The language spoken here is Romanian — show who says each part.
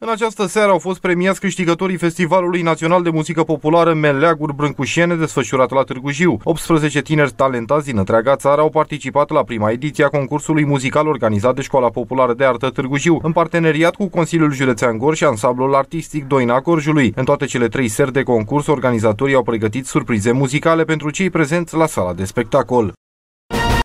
Speaker 1: În această seară au fost premiați câștigătorii Festivalului Național de Muzică Populară Meleaguri Brâncușiene, desfășurat la Târgu Jiu. 18 tineri talentați din întreaga țară au participat la prima ediție a concursului muzical organizat de Școala Populară de Artă Târgu Jiu, în parteneriat cu Consiliul Județean Gor și ansamblul artistic Doina Gorjului. În toate cele trei seri de concurs, organizatorii au pregătit surprize muzicale pentru cei prezenți la sala de spectacol.